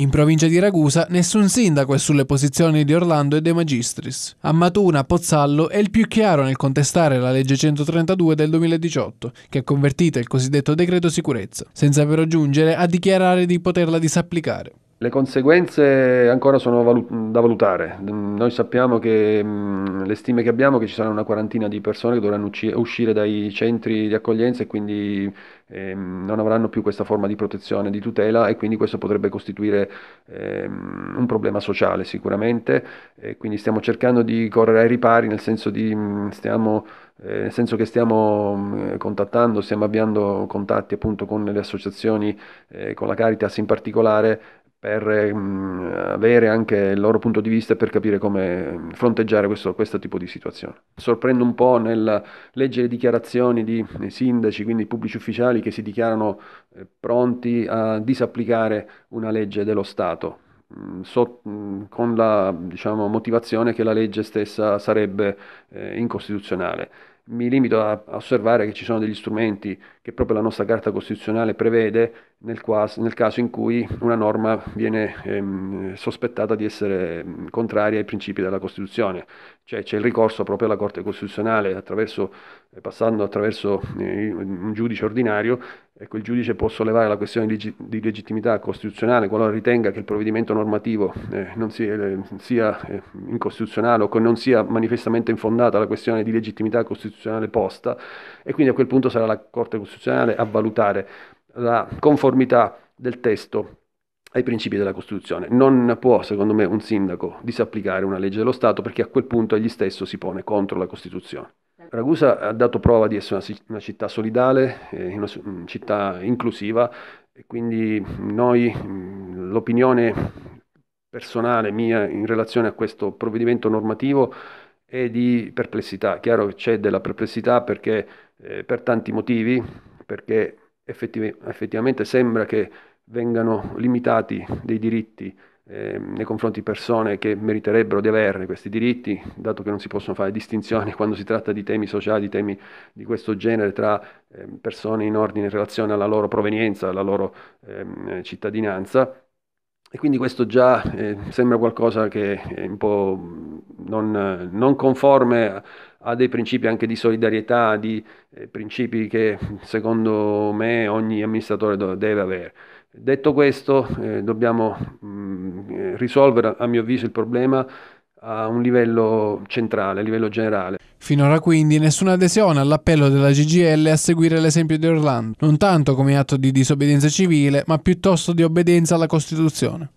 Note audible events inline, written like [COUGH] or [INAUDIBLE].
In provincia di Ragusa nessun sindaco è sulle posizioni di Orlando e De Magistris. A Matuna Pozzallo è il più chiaro nel contestare la legge 132 del 2018, che ha convertito il cosiddetto decreto sicurezza, senza però giungere a dichiarare di poterla disapplicare. Le conseguenze ancora sono valut- da valutare. Noi sappiamo che mh, mm, le stime che abbiamo che ci saranno una quarantina di persone che dovranno ucci- uscire dai centri di accoglienza e quindi ehm, non avranno più questa forma di protezione, di tutela e quindi questo potrebbe costituire ehm, un problema sociale sicuramente. E quindi stiamo cercando di correre ai ripari nel senso, di, mh, mm, stiamo, eh, nel senso che stiamo mh, mm, contattando, stiamo avviando contatti appunto con le associazioni, eh, con la Caritas in particolare per mh, ehm, avere anche il loro punto di vista e per capire come fronteggiare questo, questo, tipo di situazione. Sorprendo un po' nel leggere dichiarazioni di sindaci, quindi pubblici ufficiali che si dichiarano eh, pronti a disapplicare una legge dello Stato. Mh, mm, so, mh, mm, con la diciamo, motivazione che la legge stessa sarebbe eh, incostituzionale mi limito a, osservare che ci sono degli strumenti che proprio la nostra Carta Costituzionale prevede nel, quasi, nel caso in cui una norma viene ehm, sospettata di essere ehm, contraria ai principi della Costituzione. Cioè c'è il ricorso proprio alla Corte Costituzionale attraverso, eh, passando attraverso eh, un giudice ordinario Ecco, il giudice può sollevare la questione di, legittimità costituzionale qualora ritenga che il provvedimento normativo eh, non sia, eh, sia eh, incostituzionale o che non sia manifestamente infondata la questione di legittimità costituzionale posta e quindi a quel punto sarà la Corte Costituzionale a valutare la conformità del testo ai principi della Costituzione. Non può, secondo me, un sindaco disapplicare una legge dello Stato perché a quel punto egli stesso si pone contro la Costituzione. Ragusa ha dato prova di essere una, una città solidale, eh, una, una mm, città inclusiva e quindi noi mm, l'opinione personale mia in relazione a questo provvedimento normativo è di perplessità. Chiaro che c'è della perplessità perché eh, per tanti motivi, perché effettiv effettivamente sembra che vengano limitati dei diritti eh, nei confronti di persone che meriterebbero di averne questi diritti, dato che non si possono fare distinzioni [LAUGHS] quando si tratta di temi sociali, di temi di questo genere tra eh, persone in ordine in relazione alla loro provenienza, alla loro ehm, cittadinanza. E quindi questo già eh, sembra qualcosa che è un po' non, non conforme a dei principi anche di solidarietà, di eh, principi che secondo me ogni amministratore deve avere. Detto questo, eh, dobbiamo mh, mm, eh, risolvere, a mio avviso, il problema a un livello centrale, a livello generale. Finora quindi nessuna adesione all'appello della GGL a seguire l'esempio di Orlando, non tanto come atto di disobbedienza civile, ma piuttosto di obbedienza alla Costituzione.